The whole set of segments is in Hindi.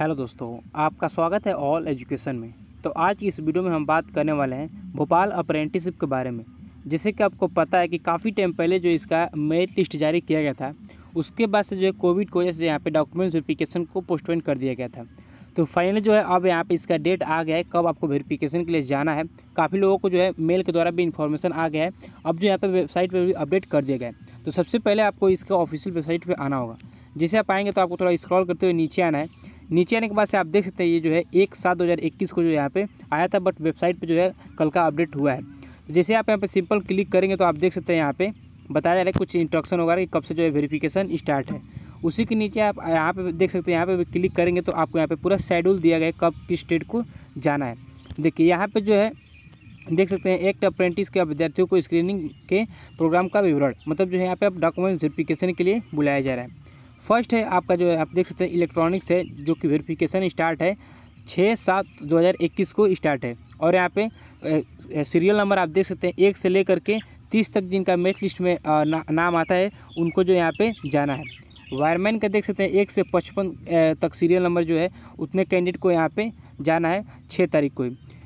हेलो दोस्तों आपका स्वागत है ऑल एजुकेशन में तो आज की इस वीडियो में हम बात करने वाले हैं भोपाल अप्रेंटिसिप के बारे में जैसे कि आपको पता है कि काफ़ी टाइम पहले जो इसका मेरिट लिस्ट जारी किया गया था उसके बाद से जो है कोविड को वजह से यहाँ पे डॉक्यूमेंट्स वेरिफिकेशन को पोस्टपोन कर दिया गया था तो फाइनली जो है अब यहाँ पर इसका डेट आ गया है कब आपको वेरीफिकेशन के लिए जाना है काफ़ी लोगों को जो है मेल के द्वारा भी इन्फॉर्मेशन आ गया है अब जो यहाँ पर वेबसाइट पर भी अपडेट कर दिया गया है तो सबसे पहले आपको इसका ऑफिशियल वेबसाइट पर आना होगा जैसे आप आएंगे तो आपको थोड़ा स्क्रॉल करते हुए नीचे आना है नीचे आने के बाद से आप देख सकते हैं ये जो है एक सात दो हज़ार इक्कीस को जो यहाँ पे आया था बट वेबसाइट पर जो है कल का अपडेट हुआ है तो जैसे आप यहाँ पर सिंपल क्लिक करेंगे तो आप देख सकते हैं यहाँ पर बताया जा रहा है कुछ इंस्ट्रक्शन वगैरह कि कब से जो है वेरीफिकेशन स्टार्ट है उसी के नीचे आप यहाँ पर देख सकते हैं यहाँ पर क्लिक करेंगे तो आपको यहाँ पर पूरा शेड्यूल दिया गया है कब किस स्टेट को जाना है देखिए यहाँ पर जो है देख सकते हैं एक्ट अप्रेंटिस के विद्यार्थियों को स्क्रीनिंग के प्रोग्राम का विवरण मतलब जो है यहाँ पे आप डॉक्यूमेंट वेरिफिकेशन के लिए बुलाया जा रहा है फर्स्ट है आपका जो है आप देख सकते हैं इलेक्ट्रॉनिक्स है जो कि वेरिफिकेशन स्टार्ट है छः सात दो हज़ार इक्कीस को स्टार्ट है और यहाँ पे सीरियल नंबर आप देख सकते हैं एक से लेकर के तीस तक जिनका मेट लिस्ट में ना, नाम आता है उनको जो यहाँ पे जाना है वायरमैन का देख सकते हैं एक से पचपन तक सीरियल नंबर जो है उतने कैंडिडेट को यहाँ पर जाना है छः तारीख को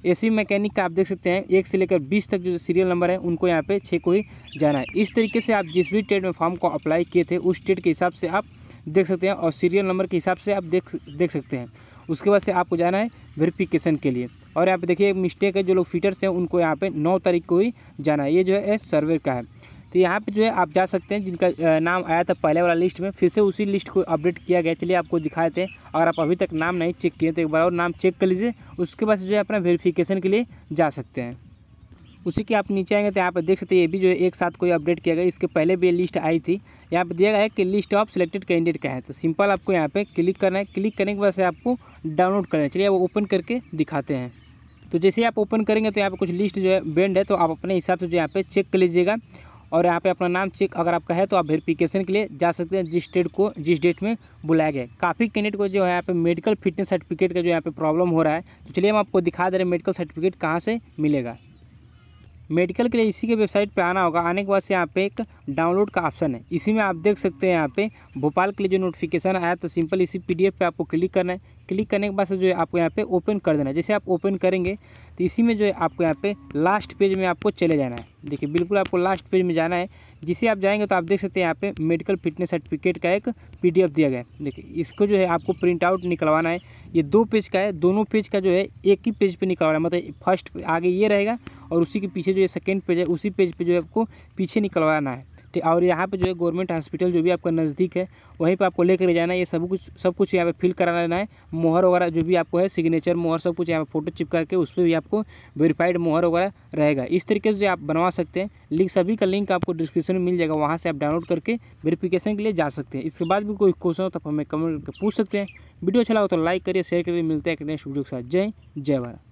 ही सी मैकेनिक का आप देख सकते हैं एक से लेकर बीस तक जो सीरियल नंबर है उनको यहाँ पे छः को ही जाना है इस तरीके से आप जिस भी ट्रेड में फॉर्म को अप्लाई किए थे उस ट्रेड के हिसाब से आप देख सकते हैं और सीरियल नंबर के हिसाब से आप देख देख सकते हैं उसके बाद से आपको जाना है वेरिफिकेशन के लिए और यहाँ पे देखिए मिस्टेक है जो लोग फीटर्स हैं उनको यहाँ पे नौ तारीख को ही जाना है ये जो है सर्वे का है तो यहाँ पे जो है आप जा सकते हैं जिनका नाम आया था पहले वाला लिस्ट में फिर से उसी लिस्ट को अपडेट किया गया चलिए आपको दिखाए हैं अगर आप अभी तक नाम नहीं चेक किए तो एक बार और नाम चेक कर लीजिए उसके बाद जो है अपना वेरीफिकेशन के लिए जा सकते हैं उसी के आप नीचे आएंगे तो यहाँ पर देख सकते हैं ये भी जो है एक साथ कोई अपडेट किया गया इसके पहले भी ये लिस्ट आई थी यहाँ पर दिया गया है कि लिस्ट ऑफ सिलेक्टेड कैंडिडेट का है तो सिंपल आपको यहाँ पे क्लिक करना है क्लिक करने के बाद से आपको डाउनलोड करना है चलिए वो ओपन करके दिखाते हैं तो जैसे आप ओपन करेंगे तो यहाँ पर कुछ लिस्ट जो है बैंड है तो आप अपने हिसाब से जो यहाँ पर चेक कर लीजिएगा और यहाँ पे अपना नाम चेक अगर आपका है तो आप वेरिफिकेशन के लिए जा सकते हैं जिस डेट को जिस डेट में बुलाया गया काफ़ी कैंडिडेट को जो है यहाँ पे मेडिकल फिटनेस सर्टिफिकेट का जो यहाँ पे प्रॉब्लम हो रहा है तो चलिए हम आपको दिखा दे रहे हैं मेडिकल सर्टिफिकेट कहाँ से मिलेगा मेडिकल के लिए इसी के वेबसाइट पे आना होगा आने के बाद से यहाँ पे एक डाउनलोड का ऑप्शन है इसी में आप देख सकते हैं यहाँ पे भोपाल के लिए जो नोटिफिकेशन आया तो सिंपल इसी पीडीएफ पे आपको क्लिक करना है क्लिक करने के बाद से जो है आपको यहाँ पे ओपन कर देना है जैसे आप ओपन करेंगे तो इसी में जो है आपको यहाँ पे लास्ट पेज में आपको चले जाना है देखिए बिल्कुल आपको लास्ट पेज में जाना है जिसे आप जाएंगे तो आप देख सकते हैं यहाँ पे मेडिकल फिटनेस सर्टिफिकेट का एक पीडीएफ दिया गया है देखिए इसको जो है आपको प्रिंट आउट निकलवाना है ये दो पेज का है दोनों पेज का जो है एक ही पेज पर पे निकलवाना है मतलब फर्स्ट आगे ये रहेगा और उसी के पीछे जो है सेकेंड पेज है उसी पेज पे जो है आपको पीछे निकलवाना है ठीक और यहाँ पे जो है गवर्नमेंट हॉस्पिटल जो भी आपका नज़दीक है वहीं पे आपको लेकर जाना है ये सब कुछ सब कुछ यहाँ पे फिल करा लेना है मोहर वगैरह जो भी आपको है सिग्नेचर मोहर सब कुछ यहाँ पे फ़ोटो चिपका के उस पर भी आपको वेरीफाइड मोहर वगैरह रहेगा इस तरीके से जो आप बनवा सकते हैं लिंक सभी का लिंक आपको डिस्क्रिप्शन में मिल जाएगा वहाँ से आप डाउनलोड करके वेरीफिकेशन के लिए जा सकते हैं इसके बाद भी कोई क्वेश्चन हो तो आप हमें कमेंट करके पूछ सकते हैं वीडियो अच्छा लगा तो लाइक करिए शेयर करिए मिलते हैं नेक्स्ट वीडियो के साथ जय जय भारत